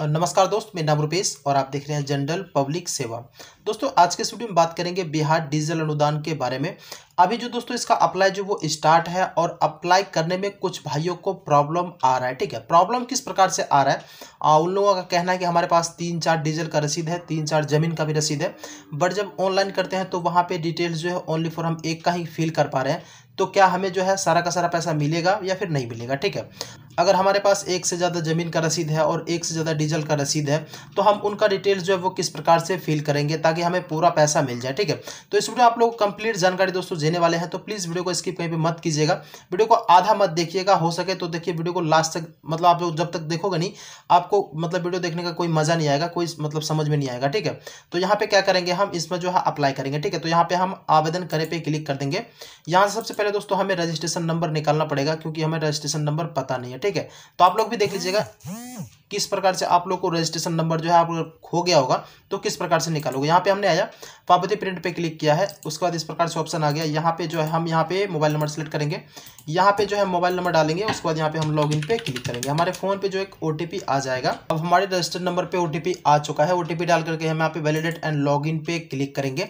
नमस्कार दोस्त मैं नाम रूपेश और आप देख रहे हैं जनरल पब्लिक सेवा दोस्तों आज के स्टूडियो में बात करेंगे बिहार डीजल अनुदान के बारे में अभी जो दोस्तों इसका अप्लाई जो वो स्टार्ट है और अप्लाई करने में कुछ भाइयों को प्रॉब्लम आ रहा है ठीक है प्रॉब्लम किस प्रकार से आ रहा है उन लोगों का कहना है कि हमारे पास तीन चार डीजल का रसीद है तीन चार ज़मीन का भी रसीद है बट जब ऑनलाइन करते हैं तो वहाँ पर डिटेल्स जो है ओनली फॉर हम एक का ही फिल कर पा रहे हैं तो क्या हमें जो है सारा का सारा पैसा मिलेगा या फिर नहीं मिलेगा ठीक है अगर हमारे पास एक से ज़्यादा ज़मीन का रसीद है और एक से ज़्यादा डीजल का रसीद है तो हम उनका डिटेल्स जो है वो किस प्रकार से फिल करेंगे ताकि हमें पूरा पैसा मिल जाए ठीक है तो इस वीडियो आप लोग कंप्लीट जानकारी दोस्तों देने वाले हैं तो प्लीज़ वीडियो को स्किप कहीं पे मत कीजिएगा वीडियो को आधा मत देखिएगा हो सके तो देखिए वीडियो को लास्ट तक मतलब आप लोग जब तक देखोगे नहीं आपको मतलब वीडियो देखने का कोई मज़ा नहीं आएगा कोई मतलब समझ में नहीं आएगा ठीक है तो यहाँ पे क्या करेंगे हम इसमें जो है अप्लाई करेंगे ठीक है तो यहाँ पे हम आवेदन करें पर क्लिक कर देंगे यहाँ सबसे पहले दोस्तों हमें रजिस्ट्रेशन नंबर निकालना पड़ेगा क्योंकि हमें रजिस्ट्रेशन नंबर पता नहीं है ठीक है तो आप लोग भी देख लीजिएगा किस प्रकार से आप लोग को रजिस्ट्रेशन नंबर जो है आप खो गया होगा तो किस प्रकार से निकालोगे यहाँ पे हमने आया पावती प्रिंट पे क्लिक किया है उसके बाद इस प्रकार से ऑप्शन आ गया यहाँ पे जो है हम यहाँ पे मोबाइल नंबर सेलेक्ट करेंगे यहाँ पे जो है मोबाइल नंबर डालेंगे उसके बाद यहाँ पे हम लॉग इन पे क्लिक करेंगे हमारे फोन पे जो एक ओ आ जाएगा अब हमारे रजिस्टर्ड नंबर पे ओ आ चुका है ओ डाल करके हम यहाँ पे वैलिडेट एंड लॉग इन पे क्लिक करेंगे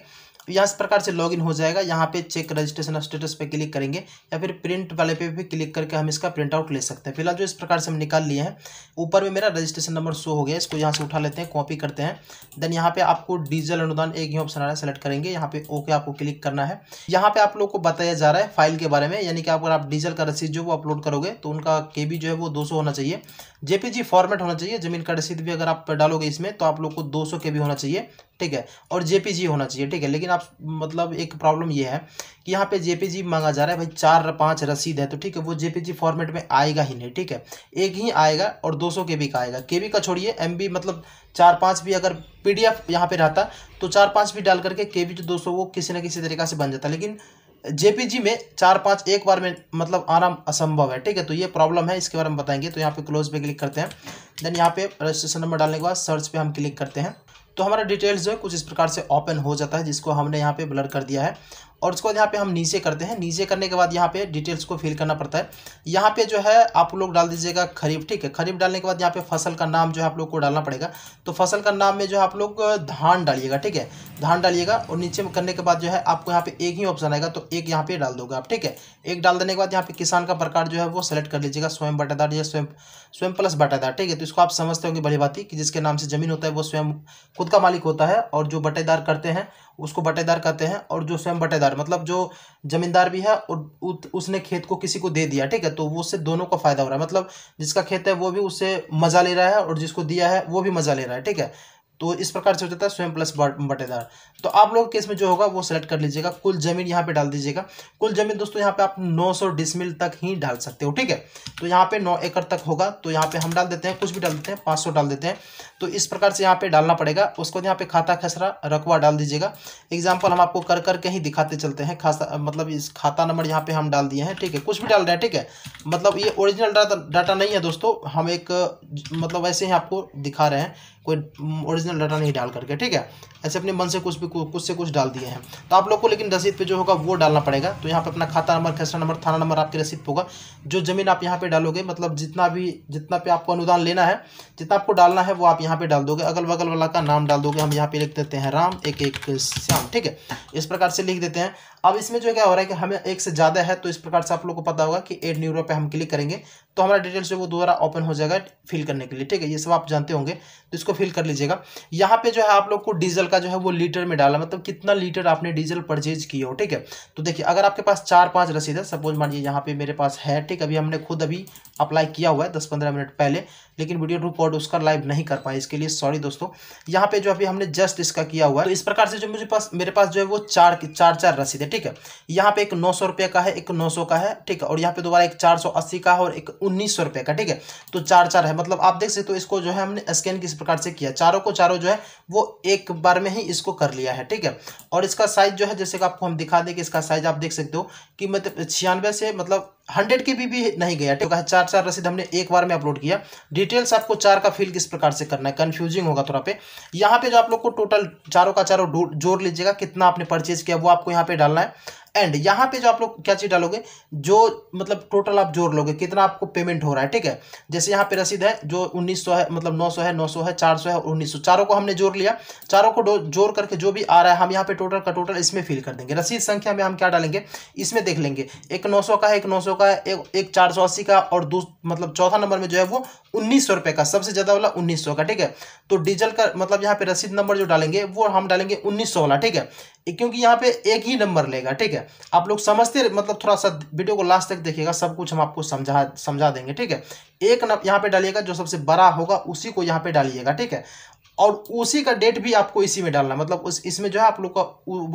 यहाँ इस प्रकार से लॉगिन हो जाएगा यहाँ पे चेक रजिस्ट्रेशन स्टेटस पे क्लिक करेंगे या फिर प्रिंट वाले पे भी क्लिक करके हम इसका प्रिंट आउट ले सकते हैं फिलहाल जो इस प्रकार से हम निकाल लिए हैं ऊपर में मेरा रजिस्ट्रेशन नंबर शो हो गया इसको यहाँ से उठा लेते हैं कॉपी करते हैं देन यहाँ पे आपको डीजल अनुदान एक ही ऑप्शन आ रहा है सेलेक्ट करेंगे यहाँ पे ओके आपको क्लिक करना है यहाँ पे आप लोग को बताया जा रहा है फाइल के बारे में यानी कि अगर आप डीजल का रसीद जो वो अपलोड करोगे तो उनका के जो है वो दो होना चाहिए जेपीजी फॉर्मेट होना चाहिए जमीन का रसीद भी अगर आप डालोगे इसमें तो आप लोग को दो सौ होना चाहिए ठीक है और जेपीजी होना चाहिए ठीक है लेकिन आप मतलब एक प्रॉब्लम ये है कि यहाँ पे जेपीजी मांगा जा रहा है भाई चार पाँच रसीद है तो ठीक है वो जेपीजी फॉर्मेट में आएगा ही नहीं ठीक है एक ही आएगा और दो सौ के बी का आएगा के बी का छोड़िए एम बी मतलब चार पाँच भी अगर पी डी एफ यहाँ पर रहता तो चार पाँच भी डाल करके के बी जो दो सौ वो किसी न किसी तरीका से बन जाता लेकिन जेपीजी में चार पाँच एक बार में मतलब आराम असंभव है ठीक है तो ये प्रॉब्लम है इसके बारे में बताएंगे तो यहाँ पे क्लोज पे क्लिक करते हैं देन यहाँ पे रजिस्ट्रेशन नंबर डालने के बाद सर्च पे हम क्लिक करते हैं तो हमारा डिटेल्स जो है कुछ इस प्रकार से ओपन हो जाता है जिसको हमने यहाँ पे ब्लर कर दिया है और उसको यहाँ पे हम नीचे करते हैं नीचे करने के बाद यहाँ पे डिटेल्स को फिल करना पड़ता है यहाँ पे जो है आप लोग डाल दीजिएगा खरीफ ठीक है खरीफ डालने के बाद यहाँ पे फसल का नाम जो है आप लोग को डालना पड़ेगा तो फसल का नाम में जो है आप लोग धान डालिएगा ठीक है धान डालिएगा और नीचे करने के बाद जो है आपको यहाँ पे एक ही ऑप्शन आएगा तो एक यहाँ पे डाल दोगे आप ठीक है एक डाल देने के बाद यहाँ पे किसान का प्रकार जो है वो सेलेक्ट कर लीजिएगा स्वयं बटादार या स्वयं स्वयं प्लस बटादार ठीक है तो इसको आप समझते होंगे बड़ी बात कि जिसके नाम से जमीन होता है वो स्वयं खुद का मालिक होता है और जो बटेदार करते हैं उसको बटेदार कहते हैं और जो स्वयं बटेदार मतलब जो जमींदार भी है और उसने खेत को किसी को दे दिया ठीक है तो वो उससे दोनों का फायदा हो रहा है मतलब जिसका खेत है वो भी उससे मज़ा ले रहा है और जिसको दिया है वो भी मज़ा ले रहा है ठीक है तो इस प्रकार से हो जाता है स्वयं प्लस बटेदार तो आप लोग केस में जो होगा वो सेलेक्ट कर लीजिएगा कुल जमीन यहाँ पे डाल दीजिएगा कुल जमीन दोस्तों यहाँ पे आप 900 डिसमिल तक ही डाल सकते हो ठीक है तो यहाँ पे 9 एकड़ तक होगा तो यहाँ पे हम डाल देते हैं कुछ भी डाल देते हैं 500 डाल देते हैं तो इस प्रकार से यहाँ पे डालना पड़ेगा उसको यहाँ पे खाता खसरा रकवा डाल दीजिएगा एग्जाम्पल हम आपको कर करके ही दिखाते चलते हैं खासा मतलब इस खाता नंबर यहाँ पे हम डाल दिए हैं ठीक है कुछ भी डाल रहे हैं ठीक है मतलब ये ओरिजिनल डाटा नहीं है दोस्तों हम एक मतलब वैसे ही आपको दिखा रहे हैं कोई ओरिजिनल डाटा नहीं डाल करके ठीक है ऐसे अपने मन से कुछ भी कुछ से कुछ डाल दिए हैं तो आप लोग को लेकिन रसीद पे जो होगा वो डालना पड़ेगा तो यहाँ पे अपना खाता नंबर खसरा नंबर थाना नंबर आपकी रसीद पर होगा जो ज़मीन आप यहाँ पे डालोगे मतलब जितना भी जितना पे आपको अनुदान लेना है जितना आपको डालना है वो आप यहाँ पे डाल दोगे अगल बगल वाला का नाम डाल दोगे हम यहाँ पे लिख देते हैं राम एक एक श्याम ठीक है इस प्रकार से लिख देते हैं अब इसमें जो क्या हो रहा है कि हमें एक से ज़्यादा है तो इस प्रकार से आप लोग को पता होगा कि एड न्यूरो पे हम क्लिक करेंगे तो हमारा डिटेल्स जो वो दोबारा ओपन हो जाएगा फिल करने के लिए ठीक है ये सब आप जानते होंगे तो इसको फिल कर लीजिएगा यहाँ पे जो है आप लोग को डीजल का जो है वो लीटर में डाला मतलब कितना लीटर आपने डीजल परचेज किया हो ठीक है तो देखिए अगर आपके पास चार पाँच रसीद है सपोज मान लीजिए यहाँ पे मेरे पास है ठीक अभी हमने खुद अभी अप्लाई किया हुआ है दस पंद्रह मिनट पहले लेकिन वीडियो रिकॉर्ड उसका लाइव नहीं कर पाए इसके लिए सॉरी दोस्तों यहाँ पे जो अभी हमने जस्ट इसका किया हुआ है तो इस प्रकार से जो मुझे पास मेरे पास जो है वो चार चार चार रसीद है ठीक है यहाँ पे एक नौ सौ रुपये का है एक नौ सौ का है ठीक है और यहाँ पे दोबारा एक चार सौ अस्सी का है और एक उन्नीस सौ रुपये का ठीक है तो चार चार है मतलब आप देख सकते हो तो इसको जो है हमने स्कैन किस प्रकार से किया चारों को चारों जो है वो एक बार में ही इसको कर लिया है ठीक है और इसका साइज जो है जैसे कि आपको हम दिखा दें कि इसका साइज आप देख सकते हो कि मतलब छियानवे से मतलब हंड्रेड के भी, भी नहीं गया ठीक है चार चार रसीद हमने एक बार में अपलोड किया डिटेल्स आपको चार का फिल किस प्रकार से करना है कन्फ्यूजिंग होगा थोड़ा पे यहाँ पे जो आप लोग को टोटल चारों का चारों जोड़ लीजिएगा कितना आपने परचेज किया वो आपको यहाँ पे डालना है एंड यहाँ पे जो आप लोग क्या चीज़ डालोगे जो मतलब टोटल आप जोड़ लोगे कितना आपको पेमेंट हो रहा है ठीक है जैसे यहाँ पे रसीद है जो 1900 है मतलब 900 है 900 है 400 है और 1900 चारों को हमने जोड़ लिया चारों को जोड़ करके जो भी आ रहा है हम यहाँ पे टोटल का टोटल इसमें फिल कर देंगे रसीद संख्या में हम क्या डालेंगे इसमें देख लेंगे एक नौ का है एक नौ का है एक, सौ चार का और दो मतलब चौथा नंबर में जो है वो उन्नीस सौ का सबसे ज़्यादा वाला उन्नीस का ठीक है तो डीजल का मतलब यहाँ पे रसीद नंबर जो डालेंगे वो हम डालेंगे उन्नीस वाला ठीक है क्योंकि यहाँ पे एक ही नंबर लेगा ठीक है आप लोग समझते मतलब थोड़ा सा वीडियो को लास्ट तक देखिएगा सब कुछ हम आपको समझा समझा देंगे ठीक है एक नंबर यहाँ पे डालिएगा जो सबसे बड़ा होगा उसी को यहाँ पे डालिएगा ठीक है और उसी का डेट भी आपको इसी में डालना है मतलब उस इसमें जो है आप लोग का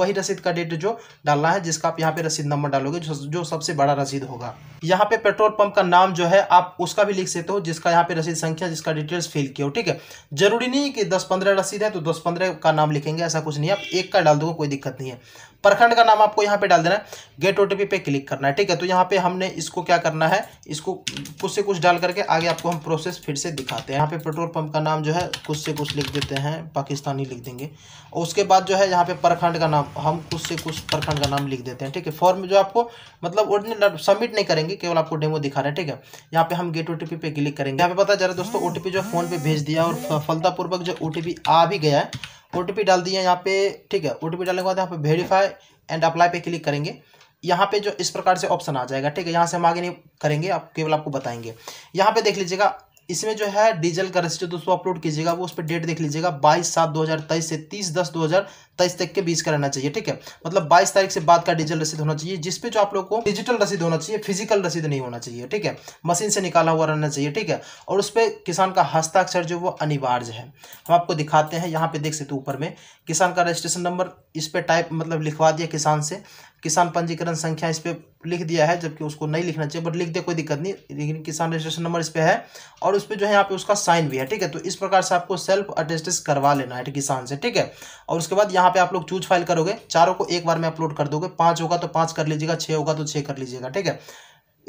वही रसीद का डेट जो डालना है जिसका आप यहाँ पे रसीद नंबर डालोगे जो, जो सबसे बड़ा रसीद होगा यहाँ पे पेट्रोल पंप का नाम जो है आप उसका भी लिख सकते हो जिसका यहाँ पे रसीद संख्या जिसका डिटेल्स फिल किया हो ठीक है जरूरी नहीं कि दस पंद्रह रसीद है तो दस पंद्रह का नाम लिखेंगे ऐसा कुछ नहीं आप एक का डाल दोगे कोई दिक्कत नहीं है प्रखंड का नाम आपको यहाँ पे डाल देना है गेट ओटीपी पे क्लिक करना है ठीक है तो यहाँ पे हमने इसको क्या करना है इसको कुछ से कुछ डाल करके आगे आपको हम प्रोसेस फिर से दिखाते हैं यहाँ पे पेट्रोल पंप का नाम जो है कुछ से कुछ लिख देते हैं पाकिस्तानी लिख देंगे और उसके बाद जो है यहाँ पे प्रखंड का नाम हम कुछ से कुछ प्रखंड का नाम लिख देते हैं ठीक है फॉर्म जो आपको मतलब ओरिजिनल सबमिट नहीं करेंगे केवल आपको डेमो दिखा रहे हैं ठीक है यहाँ पे हम गेट ओ पे क्लिक करेंगे यहाँ पे पता चल रहा है दोस्तों ओ जो है फोन पे भेज दिया और फलतापूर्वक जो ओ आ भी गया है ओ डाल दिया यहाँ पे ठीक है ओ डालने के बाद यहाँ पे वेरीफाई एंड अप्लाई पे क्लिक करेंगे यहाँ पे जो इस प्रकार से ऑप्शन आ जाएगा ठीक है यहाँ से हम आगे नहीं करेंगे आप केवल आपको बताएंगे यहाँ पे देख लीजिएगा इसमें जो है डीजल का रजिस्टर दोस्तों अपलोड कीजिएगा वो उस पर डेट देख लीजिएगा बाईस सात दो हज़ार तेईस से तीस दस दो हज़ार सत्ताईस तक के बीच का रहना चाहिए ठीक है मतलब बाईस तारीख से बाद का डिजिटल रसीद होना चाहिए जिसपे जो आप लोग को डिजिटल रसीद होना चाहिए फिजिकल रसीद नहीं होना चाहिए ठीक है मशीन से निकाला हुआ रहना चाहिए ठीक है और उस पर किसान का हस्ताक्षर जो वो अनिवार्य है हम आपको दिखाते हैं यहाँ पे देख सकते ऊपर में किसान का रजिस्ट्रेशन नंबर इस पर टाइप मतलब लिखवा दिया किसान से किसान पंजीकरण संख्या इस पर लिख दिया है जबकि उसको नहीं लिखना चाहिए बट लिख दे कोई दिक्कत नहीं लेकिन किसान रजिस्ट्रेशन नंबर इस पर है और उस पर जो है यहाँ पे उसका साइन भी है ठीक है तो इस प्रकार से आपको सेल्फ अटेस्टेस करवा लेना है किसान से ठीक है और उसके बाद यहाँ पे आप लोग चूज फाइल करोगे चारों को एक बार में अपलोड कर दोगे पांच होगा तो पांच कर लीजिएगा छह होगा तो छह कर लीजिएगा ठीक है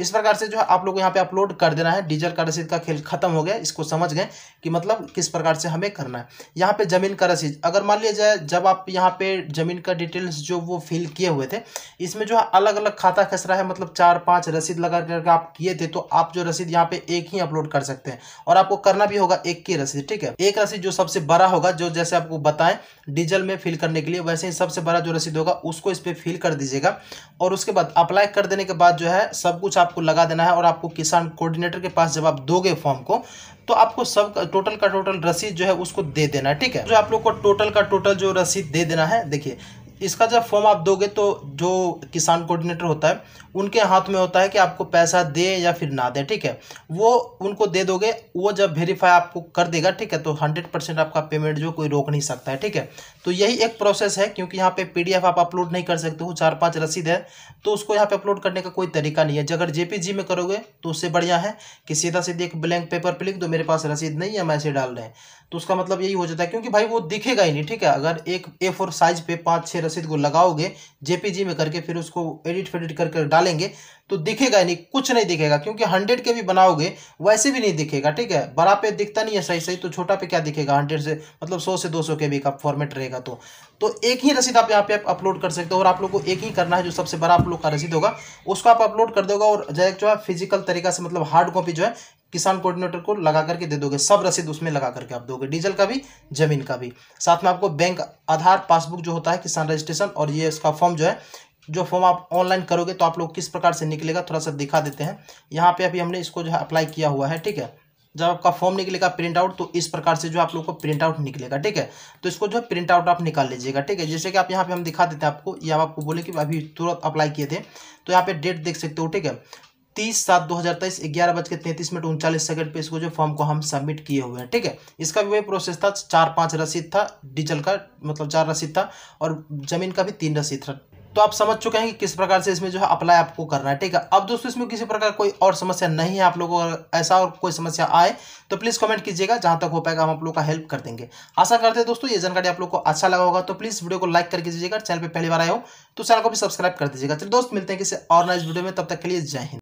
इस प्रकार से जो है आप लोग यहाँ पे अपलोड कर देना है डीजल का रसीद का खेल खत्म हो गया इसको समझ गए कि मतलब किस प्रकार से हमें करना है यहाँ पे ज़मीन का रसीद अगर मान लिया जाए जब आप यहाँ पे ज़मीन का डिटेल्स जो वो फिल किए हुए थे इसमें जो है अलग अलग खाता खसरा है मतलब चार पांच रसीद लगा करके आप किए थे तो आप जो रसीद यहाँ पे एक ही अपलोड कर सकते हैं और आपको करना भी होगा एक की रसीद ठीक है एक रसीद जो सबसे बड़ा होगा जो जैसे आपको बताएं डीजल में फिल करने के लिए वैसे ही सबसे बड़ा जो रसीद होगा उसको इस पर फिल कर दीजिएगा और उसके बाद अप्लाई कर देने के बाद जो है सब कुछ आप आपको लगा देना है और आपको किसान कोऑर्डिनेटर के पास जब आप दोगे फॉर्म को तो आपको सब टोटल का टोटल रसीद जो है उसको दे देना है ठीक है जो आप लोग को टोटल का टोटल जो रसीद दे देना है देखिए इसका जब फॉर्म आप दोगे तो जो किसान कोऑर्डिनेटर होता है उनके हाथ में होता है कि आपको पैसा दे या फिर ना दे ठीक है वो उनको दे दोगे वो जब वेरीफाई आपको कर देगा ठीक है तो हंड्रेड परसेंट आपका पेमेंट जो कोई रोक नहीं सकता है ठीक है तो यही एक प्रोसेस है क्योंकि यहाँ पे पी आप अपलोड नहीं कर सकते हो चार पाँच रसीद है तो उसको यहाँ पे अपलोड करने का कोई तरीका नहीं है अगर जे में करोगे तो उससे बढ़िया है कि सीधा सीधे एक ब्लैंक पेपर पर लिख दो मेरे पास रसीद नहीं है मैसेज डाल रहे हैं तो उसका मतलब यही हो जाता है क्योंकि भाई वो दिखेगा ही नहीं ठीक है अगर एक ए फोर साइज पे पाँच छः रसीद को लगाओगे जेपीजी में करके फिर उसको एडिट फेडिट करके डालेंगे तो दिखेगा नहीं कुछ नहीं दिखेगा क्योंकि हंड्रेड के भी बनाओगे वैसे भी नहीं दिखेगा ठीक है बड़ा पे दिखता नहीं है सही सही तो छोटा पे क्या दिखेगा हंड्रेड से मतलब सौ से दो सौ के भी का फॉर्मेट रहेगा तो तो एक ही रसीद आप यहाँ पे आप अपलोड कर सकते हो और आप लोग को एक ही करना है जो सबसे बड़ा आप लोग का रसीद होगा उसको आप अपलोड कर दोगे और जो है फिजिकल तरीका से मतलब हार्ड कॉपी जो है किसान कोऑर्डिनेटर को लगा करके दे दोगे सब रसीद उसमें लगा करके आप दोगे डीजल का भी जमीन का भी साथ में आपको बैंक आधार पासबुक जो होता है किसान रजिस्ट्रेशन और ये इसका फॉर्म जो है जो फॉर्म आप ऑनलाइन करोगे तो आप लोग किस प्रकार से निकलेगा थोड़ा सा दिखा देते हैं यहाँ पे अभी हमने इसको जो है अप्लाई किया हुआ है ठीक है जब आपका फॉर्म निकलेगा प्रिंट आउट तो इस प्रकार से जो आप लोग को प्रिंट आउट निकलेगा ठीक है तो इसको जो है प्रिंट आउट आप निकाल लीजिएगा ठीक है जैसे कि आप यहाँ पे हम दिखा देते हैं आपको या आपको बोले कि अभी तुरंत अप्लाई किए थे तो यहाँ पे डेट देख सकते हो ठीक है तीस सात दो हज़ार तेईस ग्यारह बज के तैंतीस मिनट उनचालीस सेकंड पे इसको जो फॉर्म को हम सबमिट किए हुए हैं ठीक है इसका भी वही प्रोसेस था चार पाँच रसीद था डीजल का मतलब चार रसीद था और ज़मीन का भी तीन रसीद था तो आप समझ चुके हैं कि किस प्रकार से इसमें जो है अप्लाई आपको करना है ठीक है अब दोस्तों इसमें किसी प्रकार कोई और समस्या नहीं है आप लोगों को ऐसा और कोई समस्या आए तो प्लीज़ कमेंट कीजिएगा जहाँ तक हो पाएगा हम आप लोग का हेल्प कर देंगे आशा करते हैं दोस्तों ये जानकारी आप लोग को अच्छा लगा होगा तो प्लीज़ वीडियो को लाइक करके दीजिएगा चैनल पर पहली बार आए हो तो चैनल को भी सब्सक्राइब कर दीजिएगा चलिए दोस्त मिलते हैं किसी और नेक्स्ट वीडियो में तब तक के लिए जय हिंद